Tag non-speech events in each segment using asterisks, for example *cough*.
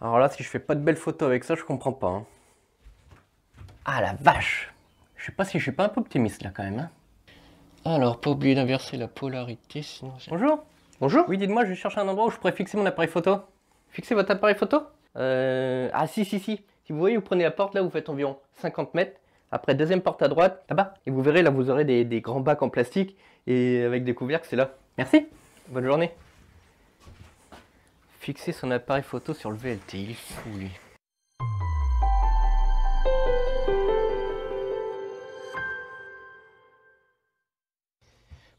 Alors là, si je fais pas de belles photos avec ça, je comprends pas. Hein. Ah la vache Je sais pas si je suis pas un peu optimiste là quand même. Hein. Alors, pas oublier d'inverser la polarité, sinon... Bonjour Bonjour Oui, dites-moi, je cherche un endroit où je pourrais fixer mon appareil photo. Fixer votre appareil photo Euh... Ah si, si, si. Si vous voyez, vous prenez la porte, là, vous faites environ 50 mètres. Après, deuxième porte à droite, là-bas. Et vous verrez, là, vous aurez des, des grands bacs en plastique et avec des couvercles, c'est là. Merci Bonne journée fixer son appareil photo sur le VLT. Il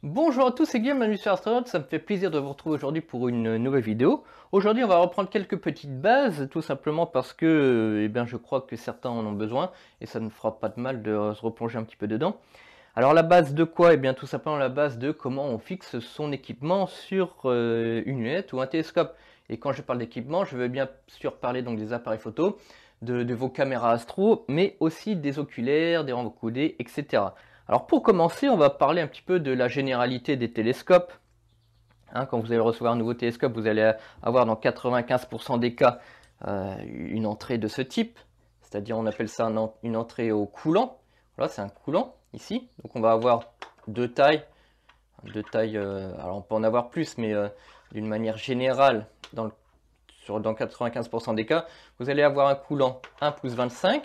Bonjour à tous, c'est Guillaume, bienvenue sur Astronaut, ça me fait plaisir de vous retrouver aujourd'hui pour une nouvelle vidéo. Aujourd'hui on va reprendre quelques petites bases, tout simplement parce que eh bien, je crois que certains en ont besoin, et ça ne fera pas de mal de se replonger un petit peu dedans. Alors la base de quoi Eh bien tout simplement la base de comment on fixe son équipement sur euh, une lunette ou un télescope. Et quand je parle d'équipement, je veux bien sûr parler donc des appareils photo, de, vos caméras astro, mais aussi des oculaires, des coudées, etc. Alors pour commencer, on va parler un petit peu de la généralité des télescopes. Hein, quand vous allez recevoir un nouveau télescope, vous allez avoir dans 95% des cas euh, une entrée de ce type. C'est-à-dire on appelle ça une entrée au coulant. Voilà, c'est un coulant ici. Donc on va avoir deux tailles. Deux tailles, euh, alors on peut en avoir plus, mais euh, d'une manière générale, dans, sur, 95% des cas, vous allez avoir un coulant 1 pouce 25,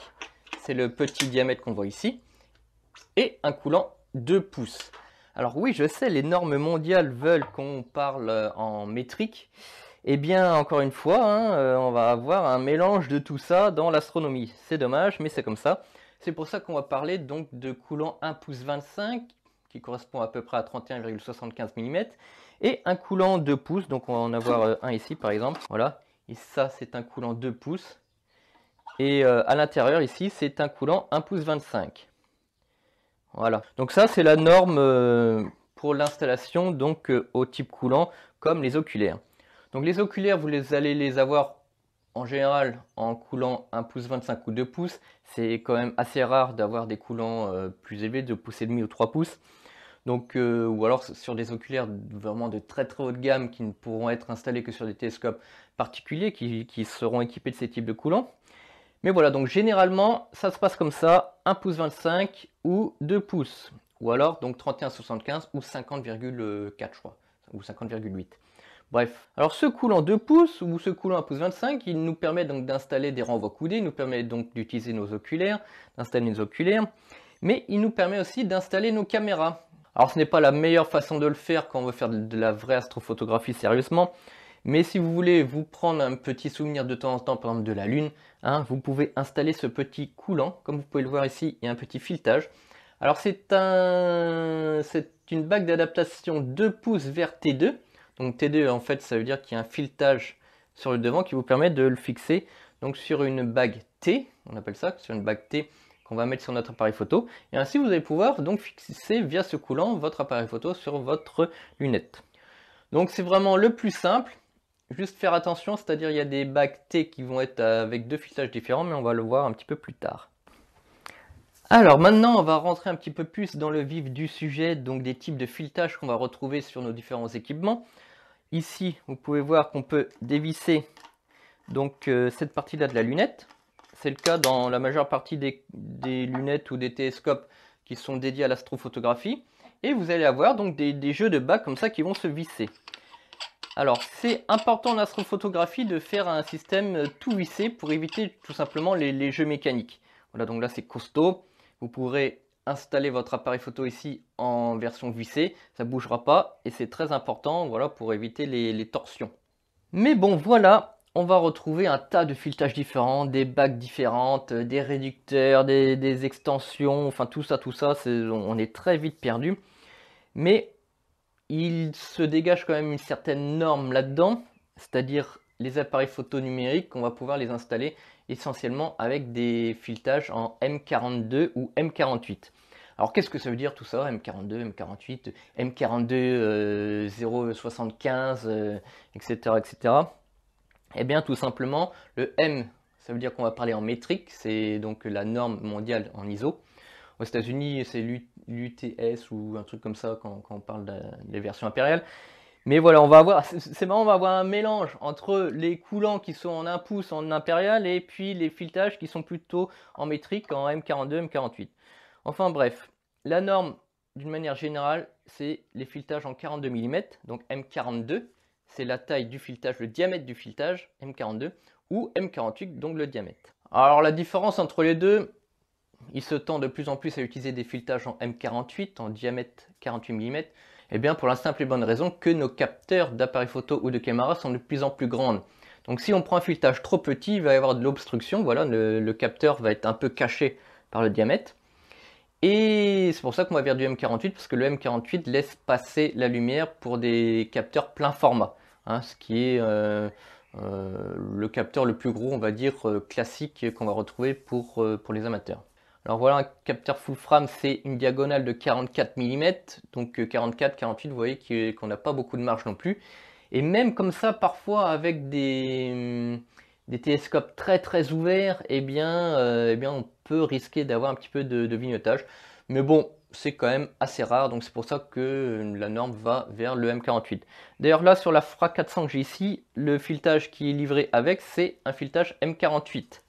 c'est le petit diamètre qu'on voit ici, et un coulant 2 pouces. Alors oui, je sais, les normes mondiales veulent qu'on parle euh, en métrique. Eh bien, encore une fois, hein, on va avoir un mélange de tout ça dans l'astronomie. C'est dommage, mais c'est comme ça. C'est pour ça qu'on va parler donc de coulant 1 pouce 25 qui correspond à peu près à 31,75 mm et un coulant 2 pouces donc on va en avoir euh, un ici par exemple voilà et ça c'est un coulant 2 pouces et euh, à l'intérieur ici c'est un coulant 1 pouce 25 voilà donc ça c'est la norme euh, pour l'installation donc au type coulant comme les oculaires donc les oculaires vous les allez les avoir en général, en coulant 1 pouce 25 ou 2 pouces, c'est quand même assez rare d'avoir des coulants euh, plus élevés, de pouces et demi ou 3 pouces. Donc, euh, ou alors sur des oculaires vraiment de très très haute gamme qui ne pourront être installés que sur des télescopes particuliers qui, seront équipés de ces types de coulants. Mais voilà, donc généralement, ça se passe comme ça, 1 pouce 25 ou 2 pouces. Ou alors donc 31,75 ou 50,4 je crois, ou 50,8. Bref, alors ce coulant 2 pouces ou ce coulant à pouce 25, il nous permet donc d'installer des renvois coudés, il nous permet donc d'utiliser nos oculaires, d'installer nos oculaires, mais il nous permet aussi d'installer nos caméras. Alors ce n'est pas la meilleure façon de le faire quand on veut faire de la vraie astrophotographie sérieusement, mais si vous voulez vous prendre un petit souvenir de temps en temps, par exemple de la Lune, hein, vous pouvez installer ce petit coulant. Comme vous pouvez le voir ici, il y a un petit filetage. Alors c'est un... une bague d'adaptation 2 pouces vers T2. Donc T2, en fait, ça veut dire qu'il y a un filetage sur le devant qui vous permet de le fixer donc sur une bague T, on appelle ça, sur une bague T qu'on va mettre sur notre appareil photo. Et ainsi, vous allez pouvoir donc fixer via ce coulant votre appareil photo sur votre lunette. Donc c'est vraiment le plus simple. Juste faire attention, c'est-à-dire il y a des bagues T qui vont être avec deux filetages différents, mais on va le voir un petit peu plus tard. Alors maintenant, on va rentrer un petit peu plus dans le vif du sujet, donc des types de filetage qu'on va retrouver sur nos différents équipements. Ici, vous pouvez voir qu'on peut dévisser donc euh, cette partie-là de la lunette. C'est le cas dans la majeure partie des, lunettes ou des télescopes qui sont dédiés à l'astrophotographie. Et vous allez avoir donc des, jeux de bas comme ça qui vont se visser. Alors c'est important en astrophotographie de faire un système euh, tout vissé pour éviter tout simplement les jeux mécaniques. Voilà donc là c'est costaud. Vous pourrez Installer votre appareil photo ici en version vissée, ça ne bougera pas et c'est très important voilà, pour éviter les, torsions. Mais bon voilà, on va retrouver un tas de filetages différents, des bacs différentes, euh, des réducteurs, des, extensions, enfin tout ça, tout ça, on est très vite perdu. Mais il se dégage quand même une certaine norme là-dedans, c'est-à-dire les appareils photo numériques, on va pouvoir les installer essentiellement avec des filetages en M42 ou M48. Alors qu'est-ce que ça veut dire tout ça M42, M48, M42 0,75, etc., etc. Eh bien tout simplement, le M, ça veut dire qu'on va parler en métrique, c'est donc la norme mondiale en ISO. Aux États-Unis, c'est l'UTS ou un truc comme ça quand, on parle des versions impériales. Mais voilà, on va avoir, c'est marrant, on va avoir un mélange entre les coulants qui sont en 1 pouce en impérial et puis les filetages qui sont plutôt en métrique en M42, M48. Enfin bref, la norme d'une manière générale, c'est les filetages en 42 mm, donc M42, c'est la taille du filetage, le diamètre du filetage, M42, ou M48, donc le diamètre. Alors la différence entre les deux, il se tend de plus en plus à utiliser des filetages en M48, en diamètre 48 mm, eh bien pour la simple et bonne raison que nos capteurs d'appareils photo ou de caméra sont de plus en plus grandes. Donc si on prend un filetage trop petit, il va y avoir de l'obstruction, voilà, le, capteur va être un peu caché par le diamètre. Et c'est pour ça qu'on va vers du M48, parce que le M48 laisse passer la lumière pour des capteurs plein format, hein, ce qui est euh, euh, le capteur le plus gros, on va dire, euh, classique qu'on va retrouver pour, pour les amateurs. Alors voilà, un capteur full frame, c'est une diagonale de 44 mm, donc 44, euh, 48, vous voyez qu'on n'a pas beaucoup de marge non plus. Et même comme ça, parfois avec des, hum, télescopes très très ouverts, eh bien, euh, eh bien on peut risquer d'avoir un petit peu de, de vignotage. Mais bon, c'est quand même assez rare, donc c'est pour ça que euh, la norme va vers le M48. D'ailleurs là, sur la FRA 400 que j'ai ici, le filetage qui est livré avec, c'est un filetage M48.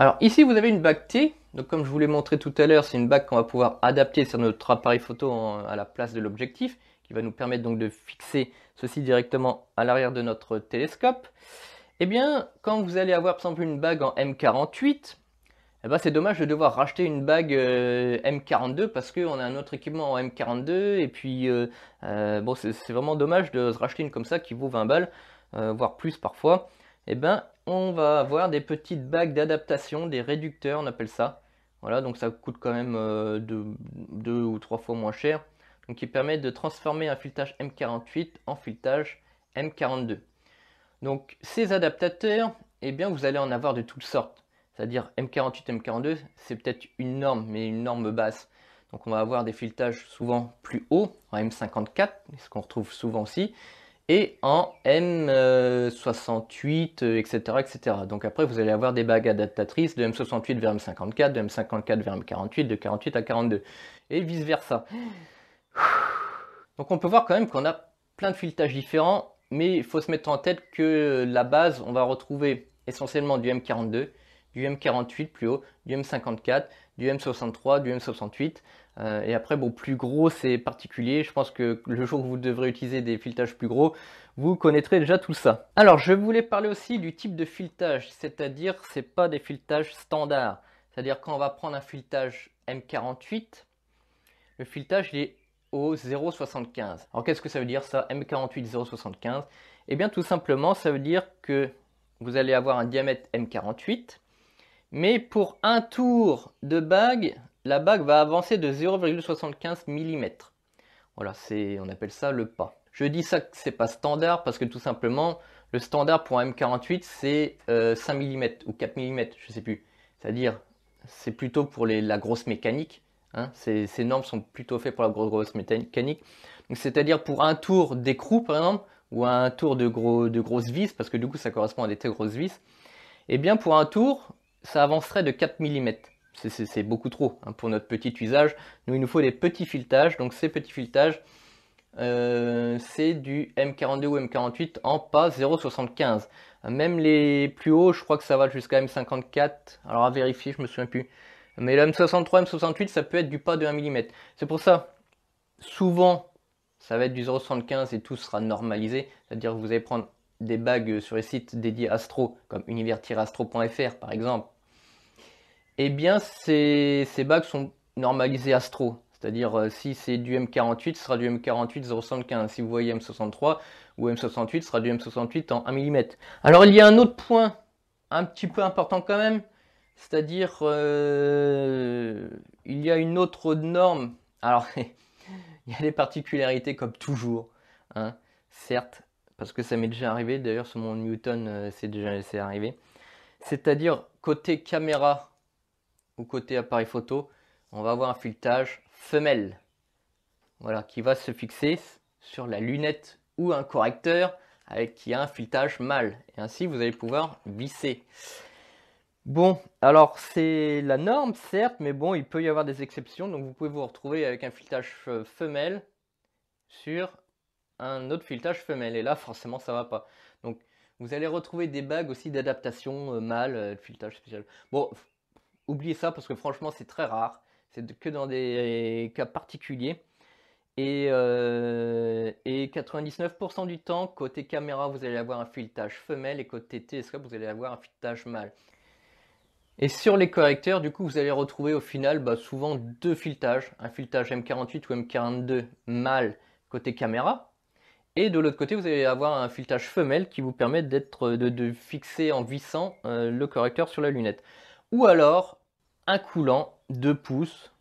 Alors ici, vous avez une bague T. Donc comme je vous l'ai montré tout à l'heure, c'est une bague qu'on va pouvoir adapter sur notre appareil photo à la place de l'objectif, qui va nous permettre donc de fixer ceci directement à l'arrière de notre télescope. Et eh bien, quand vous allez avoir par exemple une bague en M48, eh ben, c'est dommage de devoir racheter une bague euh, M42 parce qu'on a un autre équipement en M42 et puis euh, euh, bon c'est vraiment dommage de se racheter une comme ça qui vaut 20 balles, voire plus parfois. et eh ben, on va avoir des petites bagues d'adaptation, des réducteurs, on appelle ça. Voilà, donc ça coûte quand même euh, deux, ou trois fois moins cher. Donc qui permettent de transformer un filetage M48 en filetage M42. Donc ces adaptateurs, eh bien vous allez en avoir de toutes sortes. C'est-à-dire M48, M42, c'est peut-être une norme, mais une norme basse. Donc on va avoir des filetages souvent plus hauts, en M54, ce qu'on retrouve souvent aussi et en M68, etc., euh, etc. Donc après, vous allez avoir des bagues adaptatrices de M68 vers M54, de M54 vers M48, de 48 à 42, et vice-versa. Donc on peut voir quand même qu'on a plein de filetages différents, mais il faut se mettre en tête que la base, on va retrouver essentiellement du M42, du M48 plus haut, du M54, du M63, du M68. Euh, et après, bon, plus gros, c'est particulier. Je pense que le jour où vous devrez utiliser des filetages plus gros, vous connaîtrez déjà tout ça. Alors, je voulais parler aussi du type de filetage, c'est-à-dire, c'est pas des filetages standards. C'est-à-dire, quand on va prendre un filetage M48, le filetage est au 0,75. Alors, qu'est-ce que ça veut dire ça, M48 0,75 Eh bien, tout simplement, ça veut dire que vous allez avoir un diamètre M48 mais pour un tour de bague, la bague va avancer de 0,75 mm. Voilà, c'est, on appelle ça le pas. Je dis ça que n'est pas standard parce que tout simplement, le standard pour un M48 c'est 5 euh, mm ou 4 mm, je ne sais plus. C'est-à-dire, c'est plutôt pour les, la grosse mécanique. Hein. Ces, normes sont plutôt faites pour la grosse, mécanique. C'est-à-dire pour un tour d'écrou par exemple, ou un tour de, gros, de grosses vis, parce que du coup ça correspond à des très grosses vis. Et eh bien pour un tour, ça avancerait de 4 mm. C'est beaucoup trop hein, pour notre petit usage. Nous, il nous faut des petits filetages. Donc ces petits filetages, euh, c'est du M42 ou M48 en pas 0,75. Même les plus hauts, je crois que ça va jusqu'à M54. Alors à vérifier, je me souviens plus. Mais le M63, M68, ça peut être du pas de 1 mm. C'est pour ça, souvent, ça va être du 0,75 et tout sera normalisé. C'est-à-dire que vous allez prendre des bagues sur les sites dédiés Astro, comme univers-astro.fr par exemple, eh bien, ces, ces bacs sont normalisés Astro. C'est-à-dire, euh, si c'est du M48, ce sera du M48 075. Si vous voyez M63 ou M68, ce sera du M68 en 1 mm. Alors, il y a un autre point un petit peu important quand même. C'est-à-dire, euh, il y a une autre norme. Alors, *laughs* il y a des particularités comme toujours. Hein. Certes, parce que ça m'est déjà arrivé. D'ailleurs, sur mon Newton, euh, c'est déjà arrivé. C'est-à-dire, côté caméra, côté appareil photo, on va avoir un filetage femelle. Voilà, qui va se fixer sur la lunette ou un correcteur avec qui a un filetage mâle. Et ainsi, vous allez pouvoir visser. Bon, alors c'est la norme, certes, mais bon, il peut y avoir des exceptions. Donc vous pouvez vous retrouver avec un filetage euh, femelle sur un autre filetage femelle. Et là, forcément, ça va pas. Donc vous allez retrouver des bagues aussi d'adaptation euh, mâle, euh, filetage spécial. Bon, oubliez ça parce que franchement c'est très rare. C'est que dans des cas particuliers. Et, 99% euh, du temps, côté caméra, vous allez avoir un filetage femelle et côté télescope, vous allez avoir un filetage mâle. Et sur les correcteurs, du coup, vous allez retrouver au final bah, souvent deux filetages. Un filetage M48 ou M42 mâle côté caméra. Et de l'autre côté, vous allez avoir un filetage femelle qui vous permet d'être, de, fixer en vissant euh, le correcteur sur la lunette ou alors un coulant de pouces.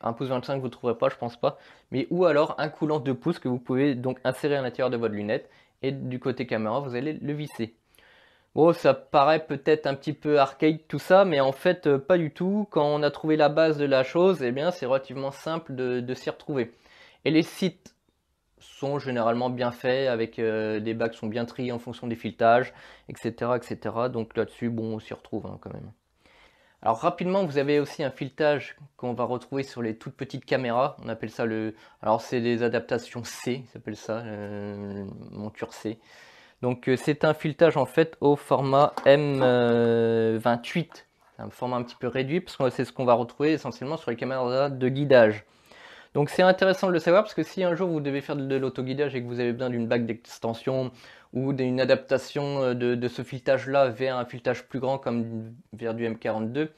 Un pouce 25 vous ne trouverez pas, je pense pas. Mais ou alors un coulant de pouces que vous pouvez donc insérer à l'intérieur de votre lunette. Et du côté caméra, vous allez le visser. Bon, ça paraît peut-être un petit peu archaïque tout ça, mais en fait euh, pas du tout. Quand on a trouvé la base de la chose, eh bien c'est relativement simple de, s'y retrouver. Et les sites sont généralement bien faits, avec euh, des bacs qui sont bien triés en fonction des filetages, etc. Donc là-dessus, bon, on s'y retrouve hein, quand même. Alors rapidement, vous avez aussi un filetage qu'on va retrouver sur les toutes petites caméras. On appelle ça le... Alors c'est des adaptations C, s'appelle ça, euh, monture C. Donc euh, c'est un filetage en fait au format M28. un format un petit peu réduit parce que c'est ce qu'on va retrouver essentiellement sur les caméras de guidage. Donc c'est intéressant de le savoir parce que si un jour vous devez faire de l'autoguidage et que vous avez besoin d'une bague d'extension ou d'une adaptation euh, de, ce filetage-là vers un filetage plus grand comme vers du M42,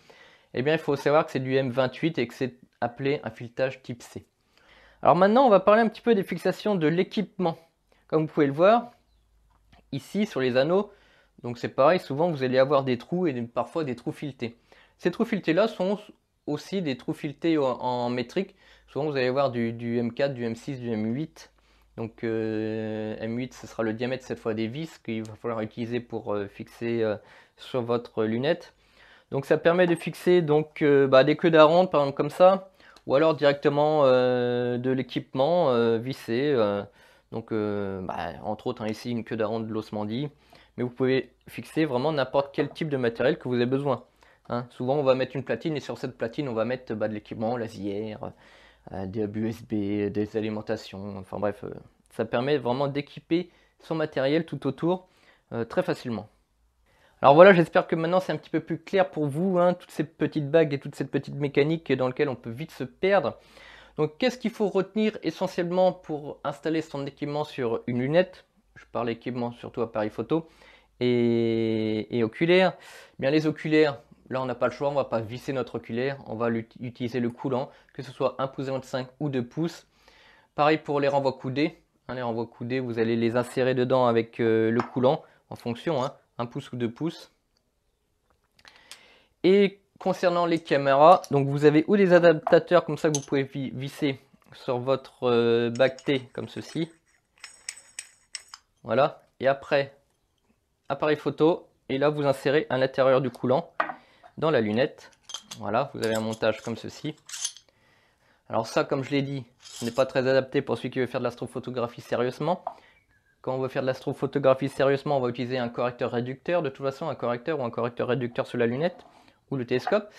eh bien il faut savoir que c'est du M28 et que c'est appelé un filetage type C. Alors maintenant on va parler un petit peu des fixations de l'équipement. Comme vous pouvez le voir, ici sur les anneaux, donc c'est pareil, souvent vous allez avoir des trous et parfois des trous filetés. Ces trous filetés là sont aussi des trous filetés en, métrique. Souvent vous allez voir du, M4, du M6, du M8, donc euh, ce sera le diamètre cette fois des vis qu'il va falloir utiliser pour euh, fixer euh, sur votre lunette. Donc ça permet de fixer donc, euh, bah, des queues d'aronde par exemple comme ça, ou alors directement de l'équipement vissé. donc bah, entre autres hein, ici une queue d'aronde de l'osmandie, mais vous pouvez fixer vraiment n'importe quel type de matériel que vous avez besoin. Hein. souvent on va mettre une platine et sur cette platine on va mettre bah, de l'équipement, la euh, des USB, des alimentations, enfin bref, euh, ça permet vraiment d'équiper son matériel tout autour euh, très facilement. Alors voilà, j'espère que maintenant c'est un petit peu plus clair pour vous, hein, toutes ces petites bagues et toute cette petite mécanique dans lesquelles on peut vite se perdre. Donc qu'est-ce qu'il faut retenir essentiellement pour installer son équipement sur une lunette Je parle équipement surtout appareil photo et, et oculaire. bien les oculaires, Là, on n'a pas le choix, on ne va pas visser notre oculaire, on va utiliser le coulant, que ce soit 1 pouce 25 ou 2 pouces. Pareil pour les renvois coudés. Hein, les renvois coudés, vous allez les insérer dedans avec euh, le coulant en fonction, hein, 1 pouce ou 2 pouces. Et concernant les caméras, donc vous avez ou des adaptateurs comme ça que vous pouvez visser sur votre euh, bacté comme ceci. Voilà. Et après, appareil photo. Et là, vous insérez à l'intérieur du coulant dans la lunette. Voilà, vous avez un montage comme ceci. Alors ça, comme je l'ai dit, ce n'est pas très adapté pour celui qui veut faire de l'astrophotographie sérieusement. Quand on veut faire de l'astrophotographie sérieusement, on va utiliser un correcteur réducteur, de toute façon un correcteur ou un correcteur réducteur sur la lunette ou le télescope.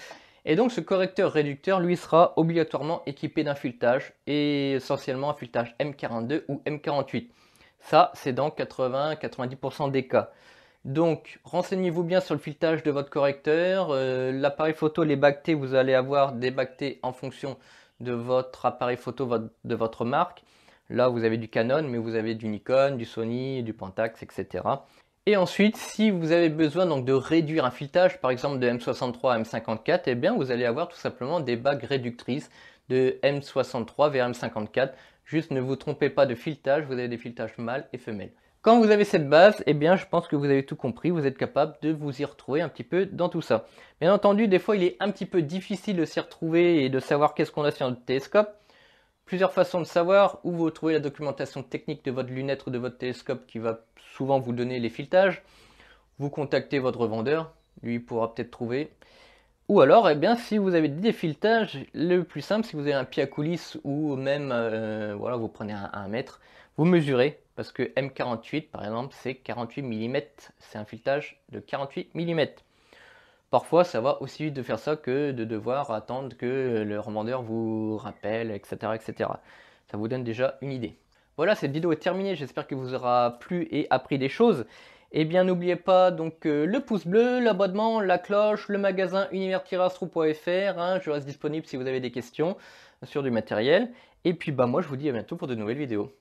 Et donc ce correcteur réducteur, lui, sera obligatoirement équipé d'un filetage, et essentiellement un filetage M42 ou M48. Ça, c'est dans 80-90% des cas. Donc, renseignez-vous bien sur le filetage de votre correcteur. Euh, l'appareil photo, les bactées, vous allez avoir des bactées en fonction de votre appareil photo, de votre marque. Là, vous avez du Canon, mais vous avez du Nikon, du Sony, du Pentax, etc. Et ensuite, si vous avez besoin donc de réduire un filetage, par exemple de M63 à M54, eh bien, vous allez avoir tout simplement des bagues réductrices de M63 vers M54. Juste ne vous trompez pas de filetage, vous avez des filetages mâles et femelles. Quand vous avez cette base, eh bien, je pense que vous avez tout compris, vous êtes capable de vous y retrouver un petit peu dans tout ça. Bien entendu, des fois, il est un petit peu difficile de s'y retrouver et de savoir qu'est-ce qu'on a sur le télescope. Plusieurs façons de savoir où vous trouvez la documentation technique de votre lunette ou de votre télescope qui va souvent vous donner les filetages. Vous contactez votre vendeur, lui pourra peut-être trouver. Ou alors, eh bien, si vous avez des filetages, le plus simple, si vous avez un pied à coulisses ou même, euh, voilà, vous prenez un, un mètre, vous mesurez parce que M48 par exemple c'est 48 mm, c'est un filetage de 48 mm. Parfois ça va aussi vite de faire ça que de devoir attendre que le revendeur vous rappelle, etc. etc. Ça vous donne déjà une idée. Voilà, cette vidéo est terminée, j'espère que vous aura plu et appris des choses. Et bien n'oubliez pas donc euh, le pouce bleu, l'abonnement, la cloche, le magasin univers-trou.fr, hein. je reste disponible si vous avez des questions sur du matériel. Et puis bah moi je vous dis à bientôt pour de nouvelles vidéos.